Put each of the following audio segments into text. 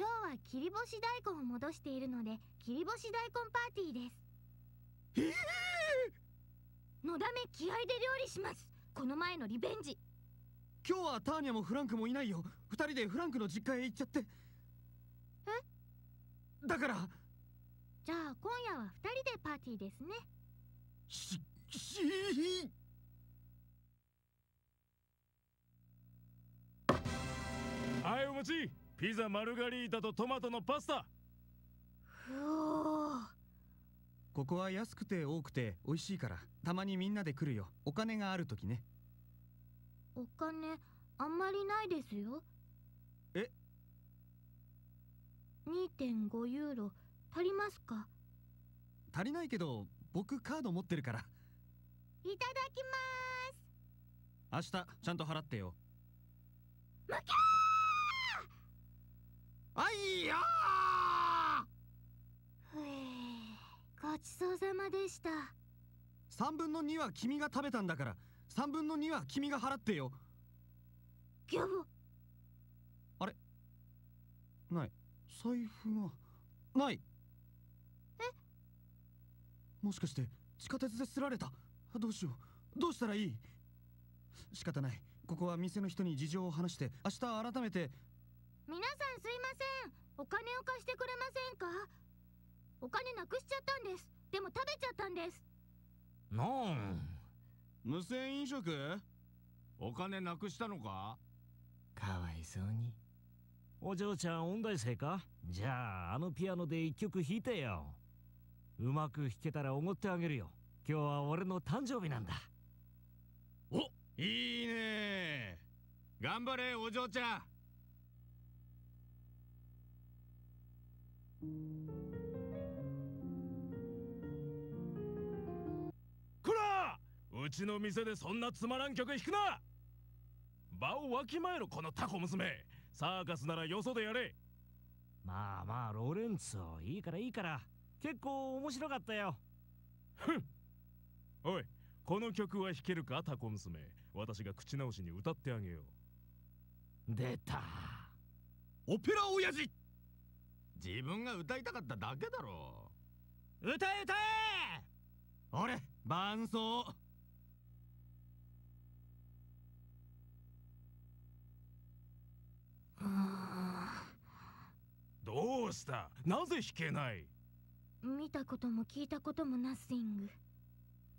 今日は切り干し大根を戻しているので切り干し大根パーティーですえー、のだめ気合で料理しますこの前のリベンジ今日はターニャもフランクもいないよ二人でフランクの実家へ行っちゃってえだからじゃあ今夜は二人でパーティーですねししはいお待ちピザマルガリータとトマトのパスタここは安くて多くて美味しいからたまにみんなで来るよお金がある時ねお金あんまりないですよえ2.5ユーロ足りますか足りないけど僕カード持ってるからいただきます明日ちゃんと払ってよむけーちそうさまでした3分の2は君が食べたんだから3分の2は君が払ってよギャボあれない財布がないえもしかして地下鉄ですられたどうしようどうしたらいい仕方ないここは店の人に事情を話して明日改めて皆さんすいませんお金を貸してくれませんかお金なくしちゃったんですでも食べちゃったんですなん無銭飲食お金なくしたのかかわいそうにお嬢ちゃん音大生かじゃああのピアノで一曲弾いてようまく弾けたらおごってあげるよ今日は俺の誕生日なんだおいいね頑張れお嬢ちゃんうちの店でそんなつまらん曲弾くな場をわきまえろこのタコ娘サーカスならよそでやれまあまあロレンツォいいからいいから結構面白かったよふんおいこの曲は弾けるかタコ娘私が口直しに歌ってあげよう出たオペラ親父自分が歌いたかっただけだろう歌え歌え俺伴奏したなぜ弾けない見たことも聞いたこともナッシング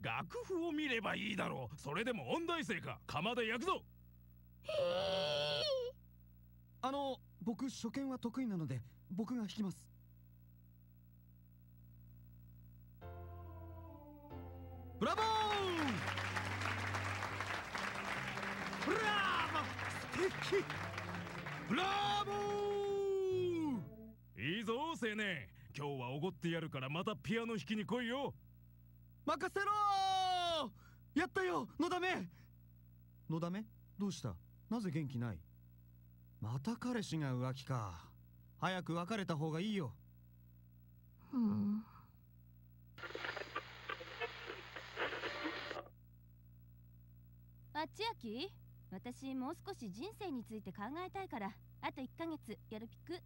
楽譜を見ればいいだろうそれでも音大生か釜で焼くぞあの僕初見は得意なので僕が弾きますブラボーブラボー素敵ブラボー青年今日はおごってやるからまたピアノ弾きに来いよ任せろやったよのだめのだめどうしたなぜ元気ないまた彼氏が浮気か早く別れた方がいいよふんあ千秋私もう少し人生について考えたいからあと1ヶ月やるピク